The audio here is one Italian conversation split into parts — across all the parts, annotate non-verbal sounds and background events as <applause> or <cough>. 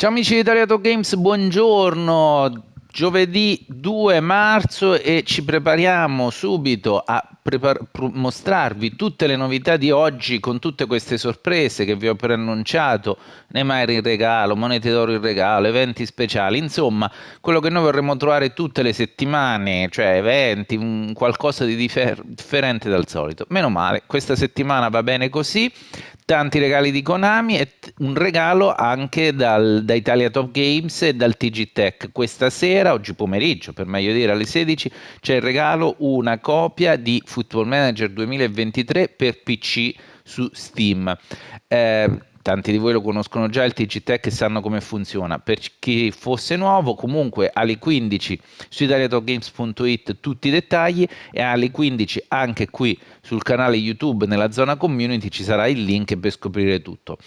Ciao amici di Italiato Games, buongiorno. Giovedì 2 marzo e ci prepariamo subito a prepar- mostrarvi tutte le novità di oggi con tutte queste sorprese che vi ho preannunciato, Neymar in regalo, monete d'oro in regalo, eventi speciali, insomma, quello che noi vorremmo trovare tutte le settimane, cioè eventi, qualcosa di differ- differente dal solito. Meno male, questa settimana va bene così tanti regali di Konami e un regalo anche dal, da Italia Top Games e dal TG Tech. Questa sera, oggi pomeriggio per meglio dire alle 16, c'è il regalo una copia di Football Manager 2023 per PC su Steam. Eh, tanti di voi lo conoscono già il TG Tech e sanno come funziona. Per chi fosse nuovo, comunque alle 15 su italiatogames.it tutti i dettagli e alle 15 anche qui sul canale YouTube nella zona community ci sarà il link per scoprire tutto.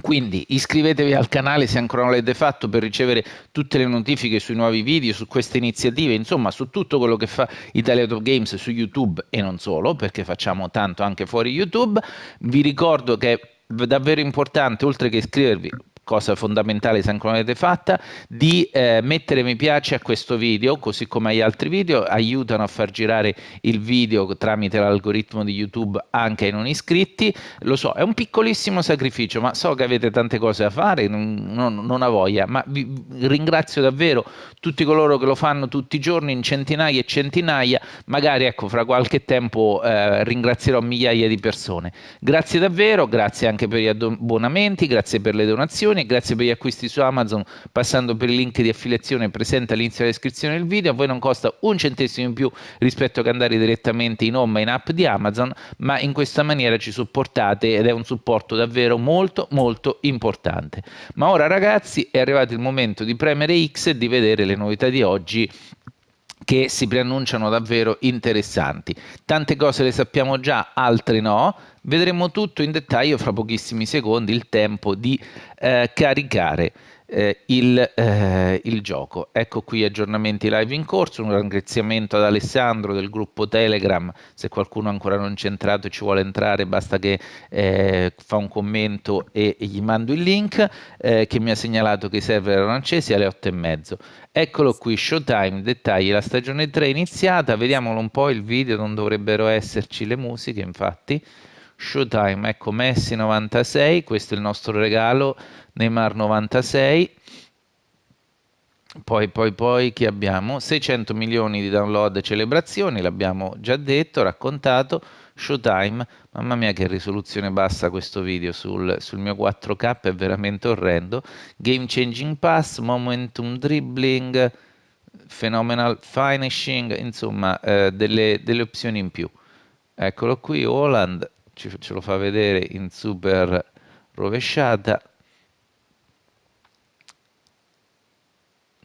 Quindi iscrivetevi al canale se ancora non l'avete fatto per ricevere tutte le notifiche sui nuovi video, su queste iniziative, insomma su tutto quello che fa Italia Top Games su YouTube e non solo, perché facciamo tanto anche fuori YouTube. Vi ricordo che davvero importante, oltre che iscrivervi, cosa fondamentale se ancora non l'avete fatta, di eh, mettere mi piace a questo video, così come agli altri video, aiutano a far girare il video tramite l'algoritmo di YouTube anche ai non iscritti. Lo so, è un piccolissimo sacrificio, ma so che avete tante cose da fare, non, non, non voglia, ma vi ringrazio davvero tutti coloro che lo fanno tutti i giorni in centinaia e centinaia, magari ecco, fra qualche tempo eh, ringrazierò migliaia di persone. Grazie davvero, grazie anche per gli abbonamenti, grazie per le donazioni donazioni grazie per gli acquisti su Amazon passando per il link di affiliazione presente all'inizio della descrizione del video. A voi non costa un centesimo in più rispetto ad andare direttamente in home e in app di Amazon, ma in questa maniera ci supportate ed è un supporto davvero molto molto importante. Ma ora ragazzi è arrivato il momento di premere X e di vedere le novità di oggi che si preannunciano davvero interessanti. Tante cose le sappiamo già, altre no. Vedremo tutto in dettaglio fra pochissimi secondi, il tempo di eh, caricare eh, il, eh, il, gioco. Ecco qui aggiornamenti live in corso, un ringraziamento ad Alessandro del gruppo Telegram, se qualcuno ancora non c'è entrato e ci vuole entrare basta che eh, fa un commento e, e, gli mando il link eh, che mi ha segnalato che i server erano accesi alle 8 e mezzo. Eccolo qui, Showtime, dettagli, la stagione 3 è iniziata, vediamolo un po' il video, non dovrebbero esserci le musiche infatti. Showtime, ecco Messi 96, questo è il nostro regalo, Neymar 96. Poi, poi, poi, che abbiamo? 600 milioni di download e celebrazioni, l'abbiamo già detto, raccontato. Showtime, mamma mia che risoluzione bassa questo video sul, sul mio 4K, è veramente orrendo. Game changing pass, momentum dribbling, phenomenal finishing, insomma eh, delle, delle opzioni in più. Eccolo qui, Holland, ci, ce lo fa vedere in super rovesciata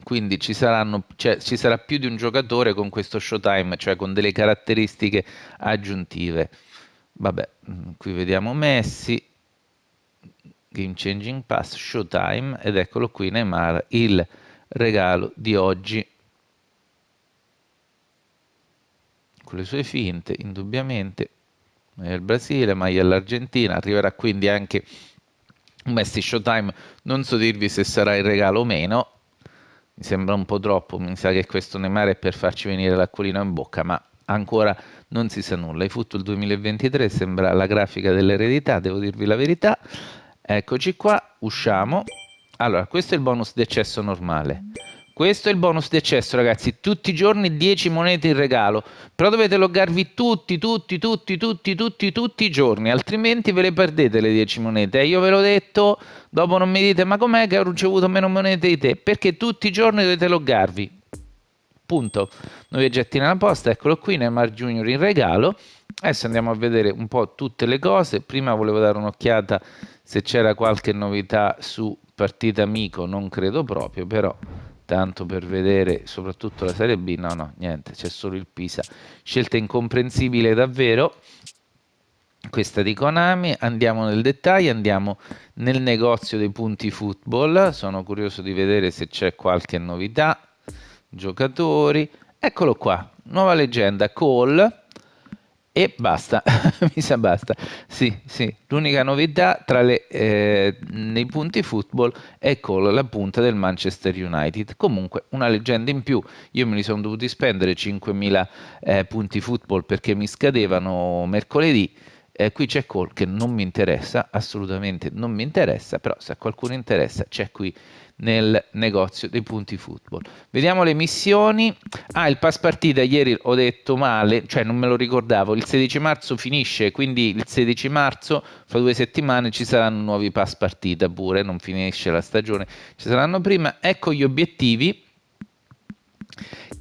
quindi ci, saranno, cioè, ci sarà più di un giocatore con questo showtime cioè con delle caratteristiche aggiuntive vabbè mm, qui vediamo Messi game changing pass showtime ed eccolo qui Neymar il regalo di oggi con le sue finte indubbiamente maglia del Brasile, maglia dell'Argentina, arriverà quindi anche un Messi Showtime, non so dirvi se sarà il regalo o meno, mi sembra un po' troppo, mi sa che questo Neymar è per farci venire l'acquolina in bocca, ma ancora non si sa nulla. I football 2023 sembra la grafica dell'eredità, devo dirvi la verità. Eccoci qua, usciamo. Allora, questo è il bonus di eccesso normale. Questo è il bonus di accesso, ragazzi. Tutti i giorni 10 monete in regalo. Però dovete loggarvi tutti, tutti, tutti, tutti, tutti, tutti i giorni, altrimenti ve le perdete le 10 monete. E eh, io ve l'ho detto, dopo non mi dite ma com'è che ho ricevuto meno monete di te? Perché tutti i giorni dovete loggarvi. Punto. Nuovi oggetti nella posta, eccolo qui, Neymar Junior in regalo. Adesso andiamo a vedere un po' tutte le cose. Prima volevo dare un'occhiata se c'era qualche novità su partita amico, non credo proprio, però tanto per vedere soprattutto la Serie B, no, no, niente, c'è solo il Pisa. Scelta incomprensibile davvero, questa di Konami, andiamo nel dettaglio, andiamo nel negozio dei punti football, sono curioso di vedere se c'è qualche novità, giocatori, eccolo qua, nuova leggenda, Cole, e basta, <laughs> mi sa basta. Sì, sì. L'unica novità tra le, eh, nei punti football è Cole, la punta del Manchester United. Comunque, una leggenda in più. Io me li sono dovuti spendere 5.000 eh, punti football perché mi scadevano mercoledì. Eh, qui c'è Cole che non mi interessa, assolutamente non mi interessa, però se a qualcuno interessa c'è qui nel negozio dei punti football. Vediamo le missioni. Ah, il pass partita ieri ho detto male, cioè non me lo ricordavo. Il 16 marzo finisce, quindi il 16 marzo, fra due settimane, ci saranno nuovi pass partita pure, non finisce la stagione, ci saranno prima. Ecco gli obiettivi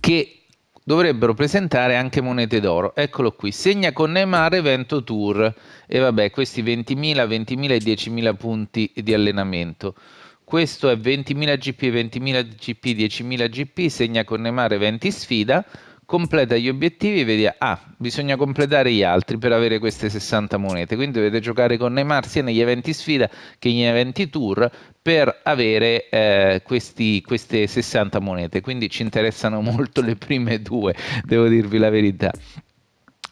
che dovrebbero presentare anche monete d'oro. Eccolo qui, segna con Neymar evento tour. E vabbè, questi 20.000, 20.000 e 10.000 punti di allenamento questo è 20.000 GP, 20.000 GP, 10.000 GP, segna con Neymar 20 sfida, completa gli obiettivi, vedi, ah, bisogna completare gli altri per avere queste 60 monete, quindi dovete giocare con Neymar sia negli eventi sfida che negli eventi tour per avere eh, questi, queste 60 monete, quindi ci interessano molto le prime due, devo dirvi la verità.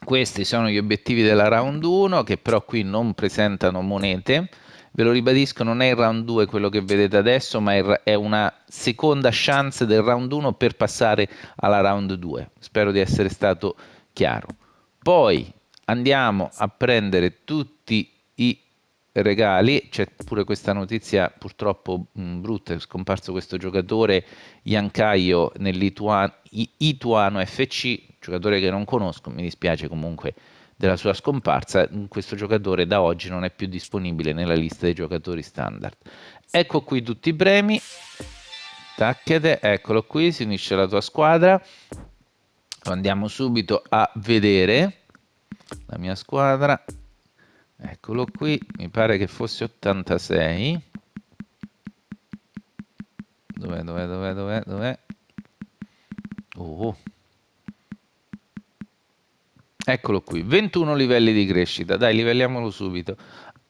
Questi sono gli obiettivi della round 1 che però qui non presentano monete, Ve lo ribadisco, non è il round 2 quello che vedete adesso, ma è una seconda chance del round 1 per passare alla round 2. Spero di essere stato chiaro. Poi andiamo a prendere tutti i regali, c'è pure questa notizia purtroppo mh, brutta, è scomparso questo giocatore Iancaio nell'Ituano FC, giocatore che non conosco, mi dispiace comunque della sua scomparsa, mm, questo giocatore da oggi non è più disponibile nella lista dei giocatori standard. Ecco qui tutti i premi. Tacchete, eccolo qui, si unisce la tua squadra. Andiamo subito a vedere la mia squadra. Eccolo qui, mi pare che fosse 86. Dov'è, dov'è, dov'è, dov'è, dov'è? Oh. oh. Eccolo qui, 21 livelli di crescita, dai livelliamolo subito.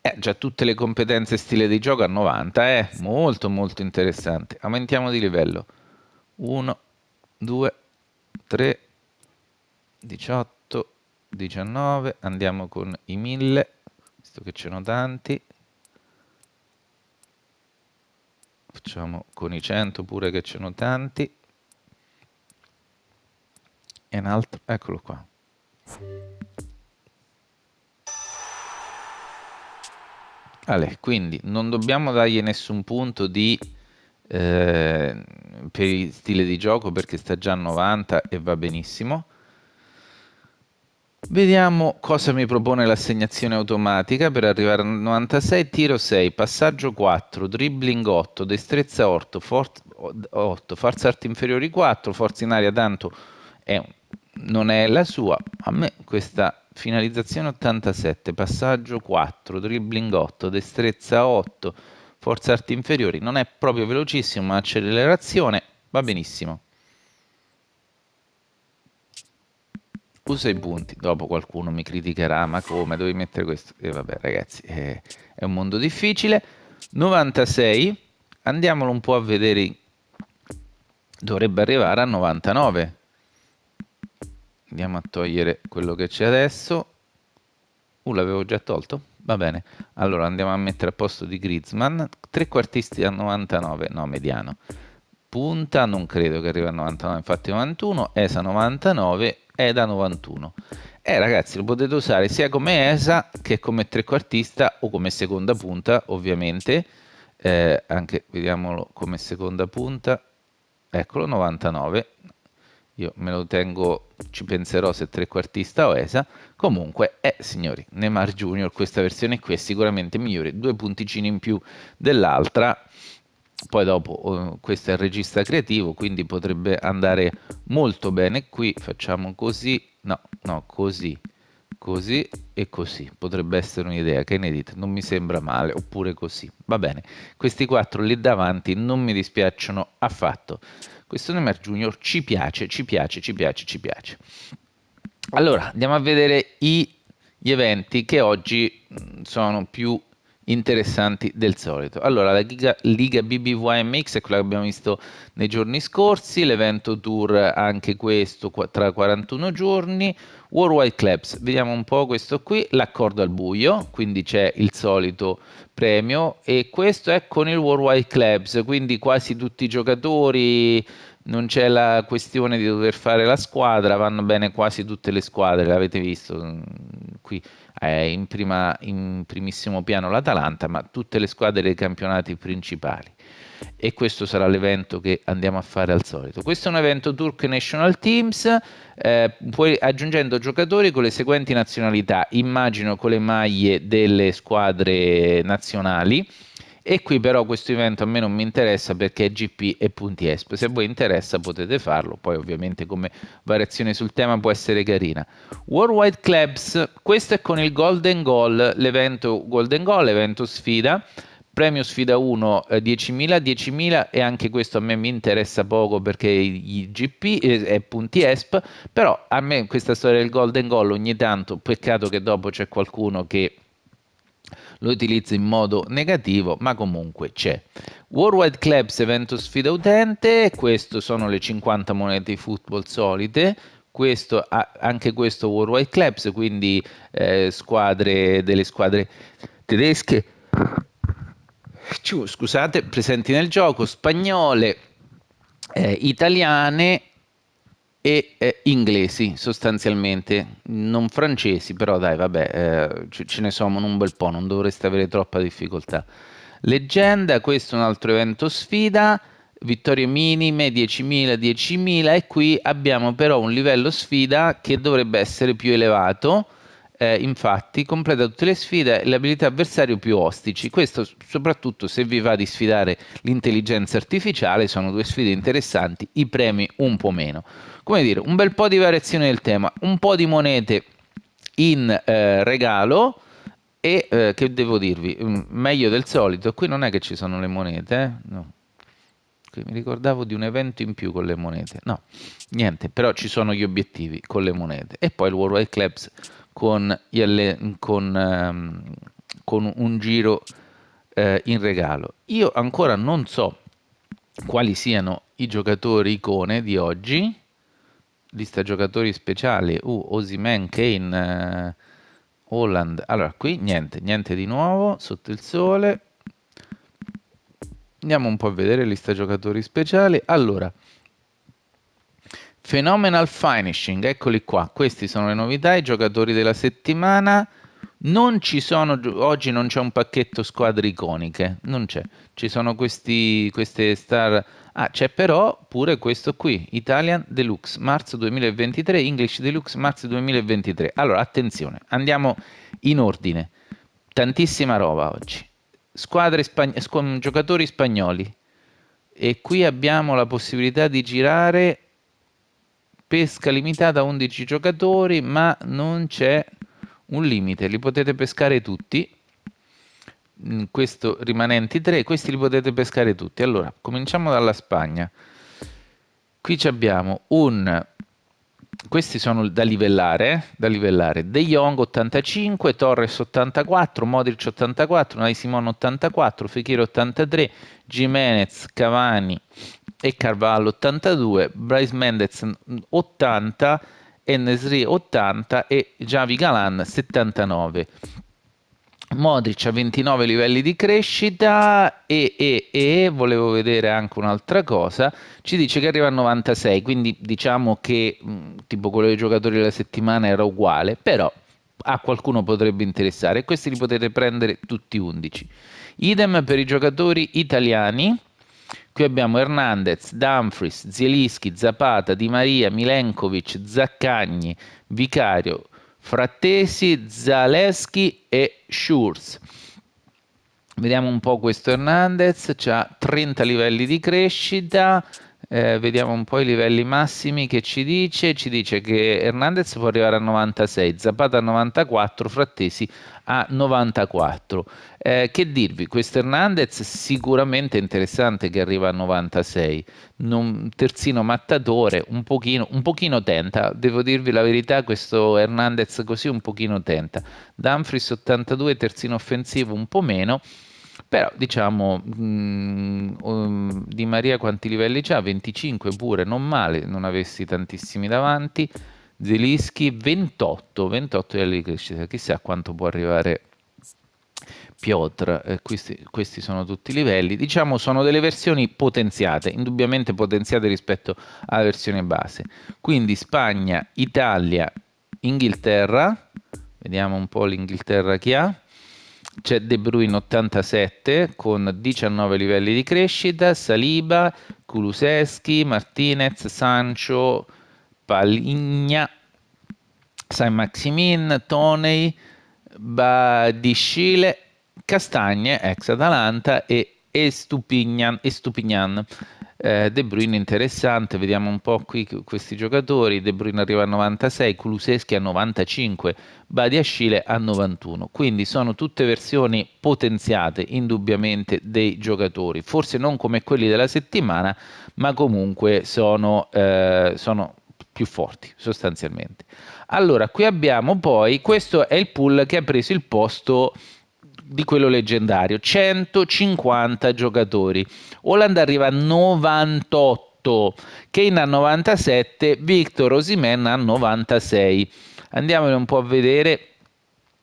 Eh, già tutte le competenze e stile di gioco a 90, eh? molto molto interessante. Aumentiamo di livello. 1, 2, 3, 18, 19, andiamo con i 1000, visto che ce n'ho tanti. Facciamo con i 100 pure che ce n'ho tanti. E un altro, eccolo qua, Ale, quindi non dobbiamo dargli nessun punto di, eh, per il stile di gioco perché sta già a 90 e va benissimo. Vediamo cosa mi propone l'assegnazione automatica per arrivare a 96, tiro 6, passaggio 4, dribbling 8, destrezza 8, for- 8 forza arti inferiori 4, forza in aria tanto è un non è la sua. A me questa finalizzazione 87, passaggio 4, dribbling 8, destrezza 8, forza arti inferiori, non è proprio velocissimo, ma accelerazione va benissimo. usa i punti. Dopo qualcuno mi criticherà, ma come dovevi mettere questo? E eh, vabbè, ragazzi, eh, è un mondo difficile. 96, andiamolo un po' a vedere. Dovrebbe arrivare a 99 andiamo a togliere quello che c'è adesso. Uh, l'avevo già tolto? Va bene. Allora andiamo a mettere a posto di Griezmann. Trequartisti a 99, no, mediano. Punta non credo che arrivi a 99, infatti 91. ESA 99, EDA 91. Eh ragazzi, lo potete usare sia come ESA che come trequartista o come seconda punta, ovviamente. Eh, anche vediamolo come seconda punta. Eccolo, 99 io me lo tengo, ci penserò se trequartista o ESA. Comunque, eh, signori, Neymar Junior, questa versione qui è sicuramente migliore, due punticini in più dell'altra. Poi dopo, eh, questo è il regista creativo, quindi potrebbe andare molto bene qui. Facciamo così, no, no, così, così e così. Potrebbe essere un'idea, che ne dite? Non mi sembra male, oppure così. Va bene, questi quattro lì davanti non mi dispiacciono affatto. Questo Neymar Junior ci piace, ci piace, ci piace, ci piace. Allora, andiamo a vedere i, gli eventi che oggi mm, sono più interessanti del solito. Allora, la Giga, Liga BBYMX è quella che abbiamo visto nei giorni scorsi, l'evento tour anche questo tra 41 giorni, Worldwide Clubs, vediamo un po' questo qui, l'accordo al buio, quindi c'è il solito premio e questo è con il Worldwide Clubs, quindi quasi tutti i giocatori, non c'è la questione di dover fare la squadra, vanno bene quasi tutte le squadre, l'avete visto, qui eh, in, prima, in primissimo piano l'Atalanta, ma tutte le squadre dei campionati principali. E questo sarà l'evento che andiamo a fare al solito. Questo è un evento Turk National Teams, eh, poi aggiungendo giocatori con le seguenti nazionalità, immagino con le maglie delle squadre nazionali. E qui però questo evento a me non mi interessa perché è GP e punti ESP. Se a voi interessa potete farlo, poi ovviamente come variazione sul tema può essere carina. Worldwide Clubs, questo è con il Golden Goal, l'evento Golden Goal, l'evento sfida premio sfida 1 eh, 10.000 10.000 e anche questo a me mi interessa poco perché i GP eh, punti ESP però a me questa storia del golden goal ogni tanto peccato che dopo c'è qualcuno che lo utilizzo in modo negativo, ma comunque c'è. Worldwide Clubs evento sfida utente, queste sono le 50 monete di football solite, questo, anche questo Worldwide Clubs, quindi eh, squadre, delle squadre tedesche, scusate, presenti nel gioco, spagnole, eh, italiane e eh, inglesi sostanzialmente, non francesi, però dai, vabbè, eh, ce, ce ne sono un bel po', non dovreste avere troppa difficoltà. Leggenda, questo è un altro evento sfida, vittorie minime 10.000, 10.000 e qui abbiamo però un livello sfida che dovrebbe essere più elevato eh, infatti completa tutte le sfide e le abilità avversario più ostici. Questo soprattutto se vi va di sfidare l'intelligenza artificiale, sono due sfide interessanti, i premi un po' meno. Come dire, un bel po' di variazione del tema, un po' di monete in eh, regalo e eh, che devo dirvi, mm, meglio del solito, qui non è che ci sono le monete, eh, no mi ricordavo di un evento in più con le monete. No, niente, però ci sono gli obiettivi con le monete. E poi il Worldwide Clubs con, con, ehm, con un giro eh, in regalo. Io ancora non so quali siano i giocatori icone di oggi, lista giocatori speciali, uh, Osimen, Kane, uh, Holland, allora qui niente, niente di nuovo, sotto il sole, andiamo un po' a vedere lista giocatori speciali, allora Phenomenal Finishing, eccoli qua, queste sono le novità, i giocatori della settimana. Non ci sono, oggi non c'è un pacchetto squadre iconiche, non c'è. Ci sono questi, queste star... Ah, c'è però pure questo qui, Italian Deluxe, marzo 2023, English Deluxe, marzo 2023. Allora, attenzione, andiamo in ordine. Tantissima roba oggi. Squadre spagn- squ- giocatori spagnoli. E qui abbiamo la possibilità di girare pesca limitata a 11 giocatori, ma non c'è un limite, li potete pescare tutti. Mm, questo rimanenti 3, questi li potete pescare tutti. Allora, cominciamo dalla Spagna. Qui abbiamo un questi sono da livellare, da livellare. De Jong 85, Torres 84, Modric 84, Nai Simon 84, Fekir 83, Jimenez, Cavani e Carvalho 82, Bryce Mendez 80, Enesri 80 e Javi Galan 79. Modric ha 29 livelli di crescita e, e, e, volevo vedere anche un'altra cosa, ci dice che arriva a 96, quindi diciamo che mm, tipo quello dei giocatori della settimana era uguale, però a qualcuno potrebbe interessare questi li potete prendere tutti 11. Idem per i giocatori italiani Qui abbiamo Hernandez, Dumfries, Zielinski, Zapata, Di Maria, Milenkovic, Zaccagni, Vicario, Frattesi, Zaleschi e Schurz. Vediamo un po' questo Hernandez, ha 30 livelli di crescita, eh, vediamo un po' i livelli massimi che ci dice, ci dice che Hernandez può arrivare a 96, Zapata a 94, Frattesi a 94. Eh, che dirvi, questo Hernandez sicuramente interessante che arriva a 96, non, terzino mattatore, un pochino, un pochino tenta, devo dirvi la verità, questo Hernandez così un pochino tenta, Dumfries 82, terzino offensivo un po' meno, però diciamo mh, mm, um, Di Maria quanti livelli c'ha? 25 pure, non male, non avessi tantissimi davanti. Zelischi 28, 28 livelli di crescita, chissà quanto può arrivare Piotr, eh, questi, questi, sono tutti i livelli, diciamo sono delle versioni potenziate, indubbiamente potenziate rispetto alla versione base. Quindi Spagna, Italia, Inghilterra, vediamo un po' l'Inghilterra chi ha, c'è De Bruyne 87 con 19 livelli di crescita, Saliba, Kuluseschi, Martinez, Sancho, Paligna, San Maximin, Tonei, Badiscile, Castagne, ex Atalanta e Estupignan. Estupignan. Eh, De Bruyne interessante, vediamo un po' qui questi giocatori, De Bruyne arriva a 96, Kuluseschi a 95, Badia Badiascile a 91, quindi sono tutte versioni potenziate indubbiamente dei giocatori, forse non come quelli della settimana, ma comunque sono, eh, sono più forti sostanzialmente. Allora, qui abbiamo poi, questo è il pool che ha preso il posto di quello leggendario, 150 giocatori. Holland arriva a 98, Kane a 97, Victor Osimen a 96. Andiamone un po' a vedere.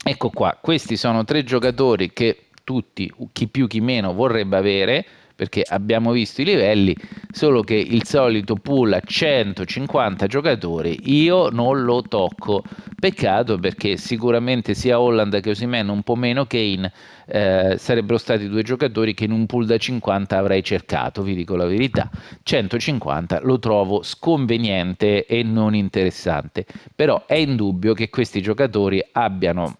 Ecco qua, questi sono tre giocatori che tutti, chi più chi meno, vorrebbe avere perché abbiamo visto i livelli, solo che il solito pool a 150 giocatori io non lo tocco. Peccato perché sicuramente sia Holland che Osimen, un po' meno Kane, eh, sarebbero stati due giocatori che in un pool da 50 avrei cercato, vi dico la verità. 150 lo trovo sconveniente e non interessante, però è indubbio che questi giocatori abbiano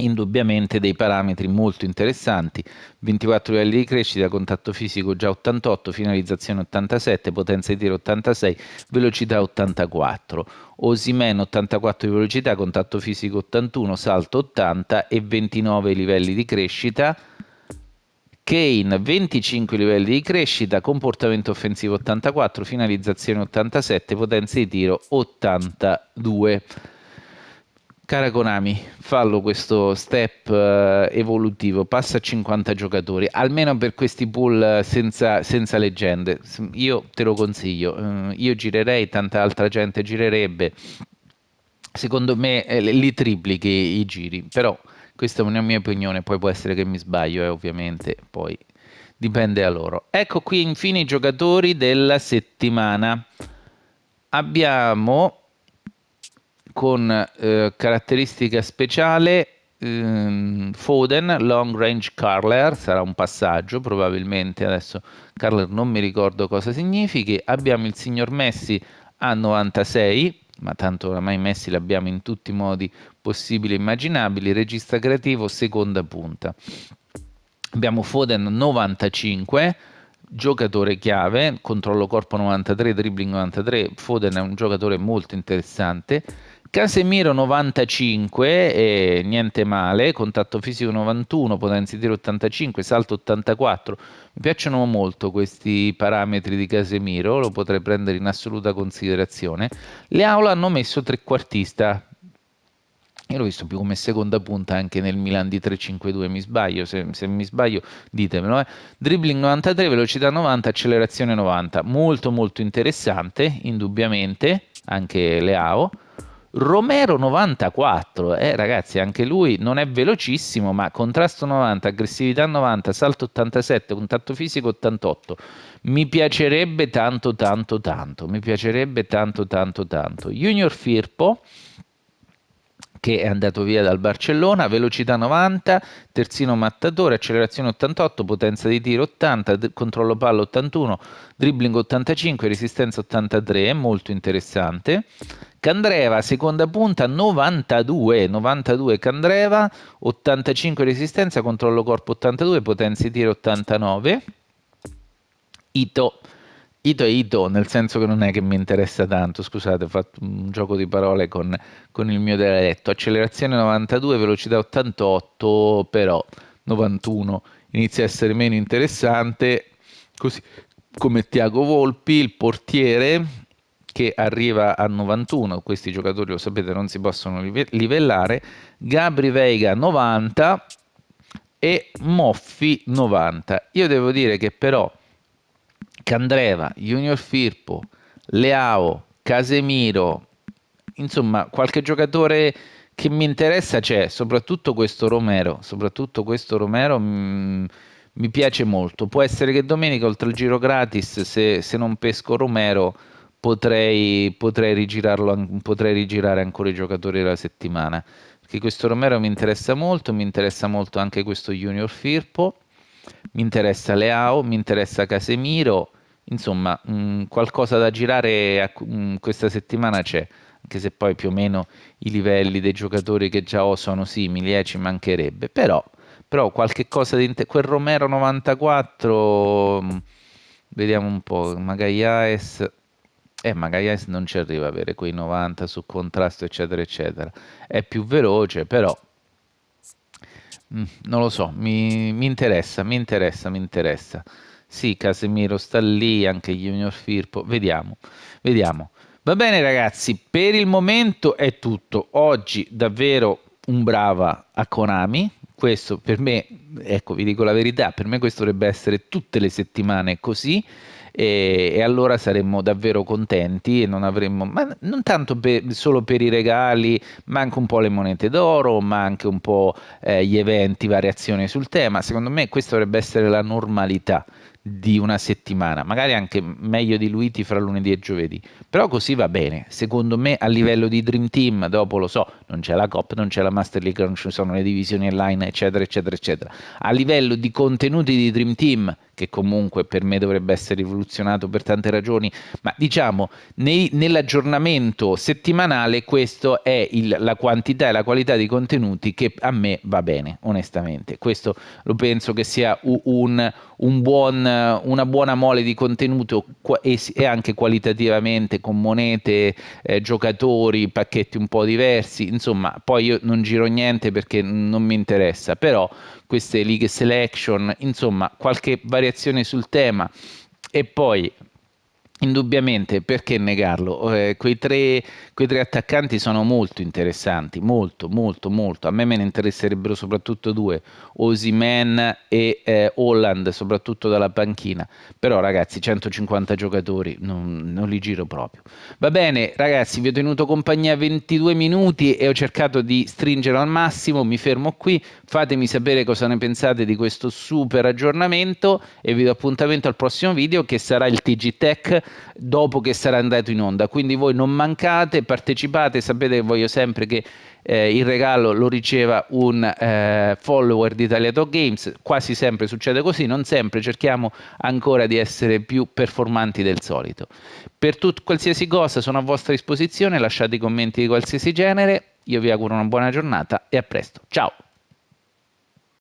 indubbiamente dei parametri molto interessanti, 24 livelli di crescita, contatto fisico già 88, finalizzazione 87, potenza di tiro 86, velocità 84, Osimen 84 di velocità, contatto fisico 81, salto 80 e 29 livelli di crescita. Kane 25 livelli di crescita, comportamento offensivo 84, finalizzazione 87, potenza di tiro 82 cara Konami, fallo questo step uh, evolutivo, passa a 50 giocatori, almeno per questi pool eh, senza, senza leggende. Io te lo consiglio, uh, io girerei, tanta altra gente girerebbe. Secondo me eh, li triplichi i giri, però questa è una mia opinione, poi può essere che mi sbaglio, eh, ovviamente, poi dipende da loro. Ecco qui infine i giocatori della settimana. Abbiamo con eh, caratteristica speciale ehm, Foden Long Range Carler, sarà un passaggio probabilmente adesso Carler non mi ricordo cosa significhi, abbiamo il signor Messi a 96, ma tanto oramai Messi l'abbiamo in tutti i modi possibili e immaginabili, regista creativo seconda punta. Abbiamo Foden 95, giocatore chiave, controllo corpo 93, dribbling 93, Foden è un giocatore molto interessante. Casemiro 95, eh, niente male, contatto fisico 91, potenza di tiro 85, salto 84. Mi piacciono molto questi parametri di Casemiro, lo potrei prendere in assoluta considerazione. Le aula hanno messo trequartista. Io l'ho visto più come seconda punta anche nel Milan di 3-5-2, mi sbaglio, se, se mi sbaglio ditemelo. Eh. Dribbling 93, velocità 90, accelerazione 90. Molto molto interessante, indubbiamente, anche le AO Romero 94, eh, ragazzi, anche lui non è velocissimo, ma contrasto 90, aggressività 90, salto 87, contatto fisico 88. Mi piacerebbe tanto, tanto, tanto. Mi piacerebbe tanto, tanto, tanto. Junior Firpo che è andato via dal Barcellona, velocità 90, terzino mattatore, accelerazione 88, potenza di tiro 80, controllo palla 81, dribbling 85, resistenza 83, molto interessante. Candreva, seconda punta, 92, 92 Candreva, 85 resistenza, controllo corpo 82, potenza di tiro 89. Ito Ito è Ito, nel senso che non è che mi interessa tanto, scusate, ho fatto un gioco di parole con, con il mio dialetto. Accelerazione 92, velocità 88, però 91 inizia a essere meno interessante, così come Tiago Volpi, il portiere che arriva a 91, questi giocatori lo sapete non si possono livellare, Gabri Veiga 90 e Moffi 90. Io devo dire che però Candreva, Junior Firpo, Leao, Casemiro, insomma qualche giocatore che mi interessa c'è, soprattutto questo Romero, soprattutto questo Romero mh, mm, mi piace molto, può essere che domenica oltre al giro gratis se, se non pesco Romero potrei, potrei, rigirarlo, potrei rigirare ancora i giocatori della settimana, perché questo Romero mi interessa molto, mi interessa molto anche questo Junior Firpo, mi interessa Leao, mi interessa Casemiro Insomma, mh, mm, qualcosa da girare a, mh, mm, questa settimana c'è, anche se poi più o meno i livelli dei giocatori che già ho sono simili, eh, ci mancherebbe, però, però qualche cosa di... Inter- quel Romero 94, mh, mm, vediamo un po', Magaias Eh, Magaias non ci arriva a avere quei 90 su contrasto, eccetera, eccetera. È più veloce, però non lo so, mi, mi, interessa, mi interessa, mi interessa. Sì, Casemiro sta lì, anche Junior Firpo. Vediamo, vediamo. Va bene ragazzi, per il momento è tutto. Oggi davvero un brava a Konami. Questo per me, ecco vi dico la verità, per me questo dovrebbe essere tutte le settimane così e, e allora saremmo davvero contenti e non avremmo, ma non tanto per, solo per i regali, ma anche un po' le monete d'oro, ma anche un po' eh, gli eventi, variazioni sul tema. Secondo me questa dovrebbe essere la normalità di una settimana, magari anche meglio diluiti fra lunedì e giovedì, però così va bene, secondo me a livello di Dream Team, dopo lo so, non c'è la COP, non c'è la Master League, non ci sono le divisioni online, eccetera, eccetera, eccetera, a livello di contenuti di Dream Team che comunque per me dovrebbe essere rivoluzionato per tante ragioni, ma diciamo nei, nell'aggiornamento settimanale questa è il, la quantità e la qualità dei contenuti che a me va bene, onestamente. Questo lo penso che sia un, un buon, una buona mole di contenuto e, e anche qualitativamente con monete, eh, giocatori, pacchetti un po' diversi, insomma, poi io non giro niente perché non mi interessa, però queste league selection, insomma qualche variazione sul tema e poi Indubbiamente, perché negarlo? Eh, quei, tre, quei, tre, attaccanti sono molto interessanti, molto, molto, molto. A me me ne interesserebbero soprattutto due, Osimen e eh, Holland, soprattutto dalla panchina. Però ragazzi, 150 giocatori, non, non, li giro proprio. Va bene, ragazzi, vi ho tenuto compagnia 22 minuti e ho cercato di stringere al massimo, mi fermo qui, fatemi sapere cosa ne pensate di questo super aggiornamento e vi do appuntamento al prossimo video che sarà il TG Tech dopo che sarà andato in onda. Quindi voi non mancate, partecipate, sapete che voglio sempre che eh, il regalo lo riceva un eh, follower di Italia Talk Games, quasi sempre succede così, non sempre, cerchiamo ancora di essere più performanti del solito. Per tut- qualsiasi cosa sono a vostra disposizione, lasciate i commenti di qualsiasi genere, io vi auguro una buona giornata e a presto, ciao!